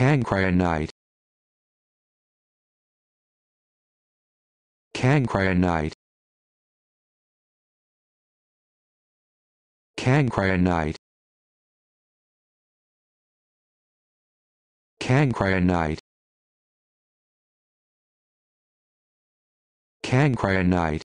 night. Cancrinite cry a night.